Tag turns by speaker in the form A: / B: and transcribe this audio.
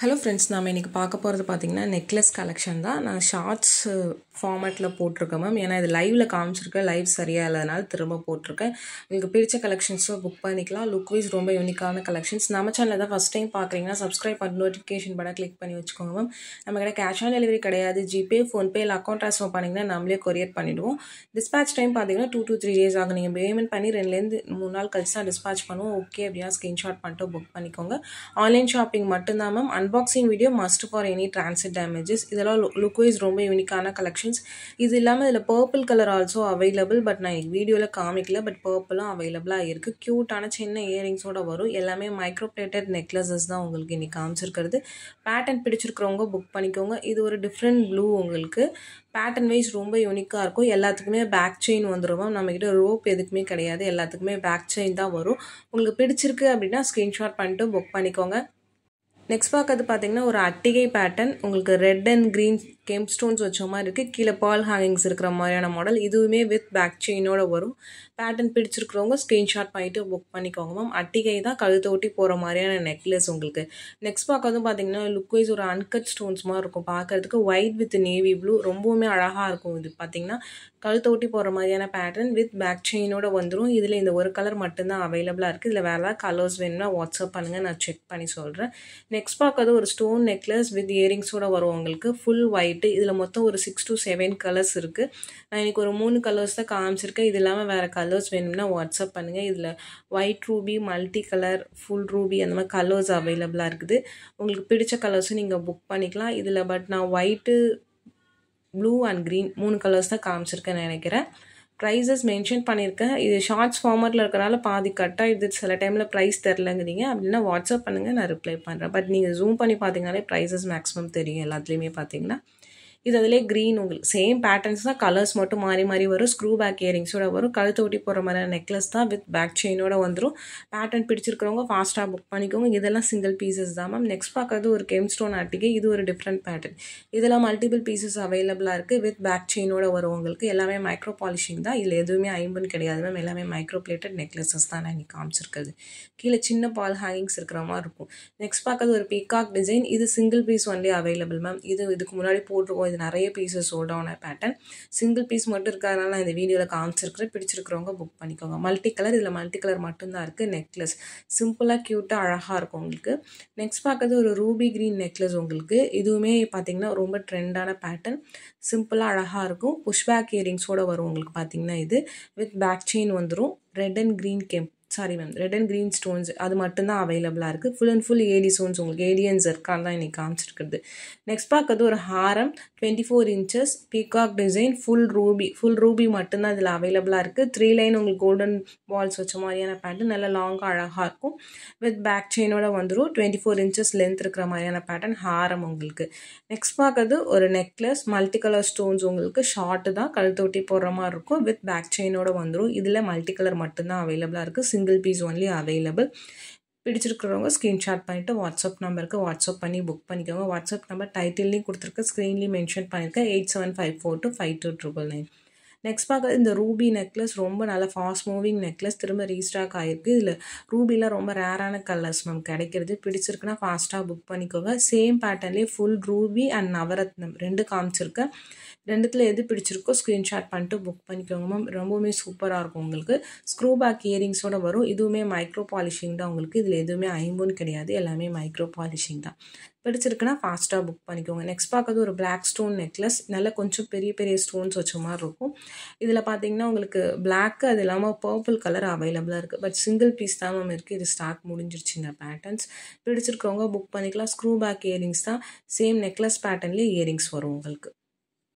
A: hello friends நாம் இன்றைக்கி பார்க்க போகிறது பார்த்திங்கன்னா நெக்லஸ் கலெக்ஷன் தான் நான் ஷார்ட்ஸ் ஃபார்மேட்டில் uh, போட்டிருக்கேன் மேம் ஏன்னா இது லைவில் காமிச்சிருக்கேன் லைவ் சரியாக இல்லாதனால திரும்ப போட்டிருக்கேன் உங்களுக்கு பிடிச்ச கலெக்ஷன்ஸும் புக் பண்ணிக்கலாம் லுக் வைஸ் ரொம்ப யூனிக்கான கலெக்ஷன்ஸ் நம்ம சேனலில் தான் ஃபஸ்ட் டைம் பார்க்குறீங்கன்னா சப்ஸ்கிரைப் பண்ணி நோட்டிஃபிகேஷன் பண்ண கிளிக் பண்ணி வச்சுக்கோங்க மேம் நம்ம கிட்ட கேஷ் ஆன் டெலிவரி கிடையாது ஜிபே ஃபோன்பே இல்லை அக்கௌண்ட் ட்ரான்ஸ்ஃபர் பண்ணிங்கன்னா நம்மளே கொரியர் பண்ணிவிடுவோம் டிஸ்பேச் டைம் பார்த்திங்கன்னா டூ டூ த்ரீ டேஸ் ஆகும் நீங்கள் பேமெண்ட் பண்ணி ரெண்டுலேருந்து மூணு நாள் கழிச்சு தான் டிஸ்பேச் பண்ணுவோம் ஓகே அப்படின்னா ஸ்க்ரீன்ஷாட் பண்ணிட்டு புக் பண்ணிக்கோங்க ஆன்லைன் ஷாப்பிங் மட்டும்தான் ma'am unboxing video must for any transit damages இதெல்லாம் லுக்வைஸ் ரொம்ப யூனிக்கான கலெக்ஷன்ஸ் இது இல்லாமல் இதில் purple colour also available but நான் வீடியோவில் காமிக்கல பட் பர்பிளும் அவைலபிளாக இருக்குது க்யூட்டான சின்ன இயரிங்ஸோட வரும் எல்லாமே மைக்ரோப்ளேட்டட் நெக்லஸஸ் தான் உங்களுக்கு இன்னைக்கு காமிச்சிருக்கிறது பேட்டர்ன் பிடிச்சிருக்கிறவங்க புக் பண்ணிக்கோங்க இது ஒரு டிஃப்ரெண்ட் ப்ளூ உங்களுக்கு பேட்டர்ன் வைஸ் ரொம்ப யூனிக்காக இருக்கும் எல்லாத்துக்குமே பேக் செயின் வந்துடும் நம்மக்கிட்ட ரோப் எதுக்குமே கிடையாது எல்லாத்துக்குமே பேக் செயின் தான் வரும் உங்களுக்கு பிடிச்சிருக்கு அப்படின்னா ஸ்க்ரீன்ஷாட் பண்ணிட்டு புக் பண்ணிக்கோங்க நெக்ஸ்ட் பார்க்கறது பார்த்தீங்கன்னா ஒரு அட்டிகை பேட்டர்ன் உங்களுக்கு ரெட் அண்ட் க்ரீன் கெம்ப் ஸ்டோன்ஸ் வச்ச மாதிரி இருக்குது கீழே பால் ஹேங்கிங்ஸ் இருக்கிற மாதிரியான மாடல் இதுவுமே வித் பேக் செயினோட வரும் பேட்டர்ன் பிடிச்சிருக்கிறவங்க ஸ்க்ரீன்ஷாட் பண்ணிவிட்டு புக் பண்ணிக்கோங்க மேம் அட்டிகை தான் கழுத்தை ஒட்டி போகிற மாதிரியான நெக்லஸ் உங்களுக்கு நெக்ஸ்ட் பார்க்க வந்து பார்த்தீங்கன்னா லுக் வைஸ் ஒரு அன்கட் ஸ்டோன்ஸ் மாதிரி இருக்கும் பார்க்குறதுக்கு ஒயிட் வித் நேவி ப்ளூ ரொம்பவுமே அழகாக இருக்கும் இது பார்த்தீங்கன்னா கழுத்தை ஒட்டி போகிற மாதிரியான பேட்டர்ன் வித் பேக் செயினோட வந்துடும் இதில் இந்த ஒரு கலர் மட்டும்தான் அவைலபிளாக இருக்குது இதில் வேறு ஏதாவது கலர்ஸ் வேணும்னா வாட்ஸ்அப் பண்ணுங்கள் நான் செக் பண்ணி சொல்கிறேன் நெக்ஸ்ட் பார்க்கறது ஒரு ஸ்டோன் நெக்லஸ் வித் இயரிங்ஸோட வரும் உங்களுக்கு ஃபுல் ஒயிட் செட்டு இதில் மொத்தம் ஒரு சிக்ஸ் டு செவன் கலர்ஸ் இருக்குது நான் எனக்கு ஒரு மூணு கலர்ஸ் தான் காமிச்சிருக்கேன் இது இல்லாமல் வேறு கலர்ஸ் வேணும்னா வாட்ஸ்அப் பண்ணுங்கள் இதில் white ruby multi colour full ruby அந்த மாதிரி கலர்ஸ் அவைலபிளாக இருக்குது உங்களுக்கு பிடிச்ச கலர்ஸும் நீங்கள் புக் பண்ணிக்கலாம் இதில் பட் நான் ஒயிட்டு ப்ளூ அண்ட் க்ரீன் மூணு கலர்ஸ் தான் காமிச்சிருக்கேன் நினைக்கிறேன் ப்ரைஸஸ் மென்ஷன் பண்ணியிருக்கேன் இது ஷார்ட்ஸ் ஃபார்மரில் இருக்கிறனால பாதி கட்டாக ஆகிடுது சில டைமில் ப்ரைஸ் தெரிலங்கிறீங்க அப்படின்னா வாட்ஸ்அப் பண்ணுங்கள் நான் ரிப்ளை பண்ணுறேன் பட் நீங்கள் ஜூம் பண்ணி பார்த்தீங்கன்னாலே ப்ரைஸஸ் மேக்ஸிமம் தெரியும் எல்லாத்துலேயுமே பார்த்தீங்கன்னா இது அதிலே க்ரீன் உங்களுக்கு சேம் பேட்டர்ன்ஸ் தான் கலர்ஸ் மட்டும் மாறி மாறி வரும் ஸ்க்ரூ பேக் இயரிங்ஸோட வரும் கழுத்து ஓட்டி போகிற மாதிரியான நெக்லஸ் தான் வித் பேக் செயினோட வந்துடும் பேட்டர்ன் பிடிச்சிருக்கிறவங்க ஃபாஸ்ட்டாக புக் பண்ணிக்கோங்க இதெல்லாம் சிங்கிள் பீசஸ் தான் மேம் நெக்ஸ்ட் பார்க்கறது ஒரு கெம் ஸ்டோன் ஆர்டிகே இது ஒரு டிஃப்ரெண்ட் பேட்டர்ன் இதெல்லாம் மல்டிபிள் பீசஸ் அவைலபிளாக இருக்குது வித் பேக் செயினோட வரும் உங்களுக்கு எல்லாமே மைக்ரோ பாலிஷிங் தான் இதில் எதுவுமே ஐம்பன் கிடையாது மேம் எல்லாமே மைக்ரோ பிளேட்டட் நெக்லஸஸ் தான் நான் இன்றைக்கி காமிச்சிருக்கிறது கீழே சின்ன பால் ஹேங்கிங்ஸ் இருக்கிற மாதிரி இருக்கும் நெக்ஸ்ட் பார்க்கறது ஒரு பீகாக் டிசைன் இது single piece only available ma'am இது இதுக்கு முன்னாடி போட்டிருக்கோம் இது நிறைய பீசஸ் சோல்ட் ஆன பேட்டர்ன் சிங்கிள் பீஸ் மட்டும் இருக்கிறதுனால நான் இந்த வீடியோவில் காமிச்சிருக்கிறேன் பிடிச்சிருக்கிறவங்க புக் பண்ணிக்கோங்க மல்டி கலர் இதில் மல்டி கலர் மட்டும்தான் இருக்குது நெக்லஸ் சிம்பிளாக க்யூட்டாக அழகாக இருக்கும் உங்களுக்கு நெக்ஸ்ட் பார்க்குறது ஒரு ரூபி க்ரீன் நெக்லஸ் உங்களுக்கு இதுவுமே பார்த்தீங்கன்னா ரொம்ப ட்ரெண்டான பேட்டர்ன் சிம்பிளாக அழகாக இருக்கும் புஷ்பேக் இயரிங்ஸோடு வரும் உங்களுக்கு பார்த்தீங்கன்னா இது வித் பேக் செயின் வந்துடும் ரெட் அண்ட் க்ரீன் கெம்ப் sorry ma'am red and green stones அது மட்டும்தான் அவைலபிளாக இருக்குது full and full AD stones உங்களுக்கு ஏடியன்ஸ் இருக்கான்னு தான் இன்றைக்கி காமிச்சிருக்கிறது நெக்ஸ்ட் பார்க்கறது ஒரு ஹாரம் twenty four inches peacock design full ruby full ruby மட்டும்தான் இதில் அவைலபிளாக இருக்குது த்ரீ லைன் உங்களுக்கு கோல்டன் பால்ஸ் வச்ச மாதிரியான பேட்டர்ன் நல்லா லாங்காக அழகாக இருக்கும் வித் பேக் செயினோட வந்துடும் டுவெண்ட்டி ஃபோர் இன்ச்சஸ் லென்த் இருக்கிற மாதிரியான பேட்டர்ன் ஹாரம் உங்களுக்கு நெக்ஸ்ட் பார்க்கறது ஒரு நெக்லஸ் மல்டி கலர் ஸ்டோன்ஸ் உங்களுக்கு ஷார்ட்டு தான் கழுத்தொட்டி போடுற மாதிரி இருக்கும் வித் பேக் செயினோட வந்துடும் இதில் மல்டி கலர் மட்டும்தான் அவைலபிளாக இருக்குது சிங்கிள் பீஸ் ஒன்லி அவைலபிள் பிடிச்சிருக்கிறவங்க ஸ்க்ரீன்ஷாட் பண்ணிவிட்டு வாட்ஸ்அப் நம்பருக்கு வாட்ஸ்அப் பண்ணி புக் பண்ணிக்கோங்க வாட்ஸ்அப் நம்பர் டைட்டில்லையும் கொடுத்துருக்கேன் ஸ்க்ரீன்லேயும் மென்ஷன் பண்ணியிருக்கேன் eight seven five four two five two triple nine next பார்க்குறது இந்த ரூபி நெக்லஸ் ரொம்ப நல்ல ஃபாஸ்ட் மூவிங் நெக்லஸ் திரும்ப ரீஸ்டாக் ஆகிருக்கு இதில் ரூபிலாம் ரொம்ப ரேரான கலர்ஸ் மேம் கிடைக்கிறது பிடிச்சிருக்குன்னா ஃபாஸ்ட்டாக புக் பண்ணிக்கோங்க சேம் பேட்டர்ன்லேயே ஃபுல் ரூபி அண்ட் நவரத்னம் ரெண்டு காமிச்சிருக்கேன் ரெண்டுத்தில் எது பிடிச்சிருக்கோ ஸ்க்ரீன்ஷாட் பண்ணிட்டு புக் பண்ணிக்கோங்க மேம் ரொம்பவுமே சூப்பராக இருக்கும் உங்களுக்கு ஸ்க்ரூ பேக் இயரிங்ஸோட வரும் இதுவுமே மைக்ரோ பாலிஷிங் தான் உங்களுக்கு இதில் எதுவுமே ஐம்பொன் கிடையாது எல்லாமே மைக்ரோ பாலிஷிங் தான் பிடிச்சிருக்குன்னா ஃபாஸ்ட்டாக புக் பண்ணிக்கோங்க நெக்ஸ்ட் பார்க்கறது ஒரு பிளாக் ஸ்டோன் நெக்லஸ் நல்லா கொஞ்சம் பெரிய பெரிய ஸ்டோன்ஸ் வச்ச மாதிரி இருக்கும் இதில் பார்த்தீங்கன்னா உங்களுக்கு பிளாக் அது இல்லாமல் பர்பிள் கலர் அவைலபிளாக இருக்குது பட் சிங்கிள் பீஸ் தான் மேம் இருக்குது இது ஸ்டாக் முடிஞ்சிருச்சு இந்த பேட்டர்ன்ஸ் பிடிச்சிருக்கவங்க புக் பண்ணிக்கலாம் ஸ்க்ரூ பேக் இயரிங்ஸ் தான் சேம் நெக்லஸ் பேட்டர்ன்லேயே இயரிங்ஸ் வரும் உங்களுக்கு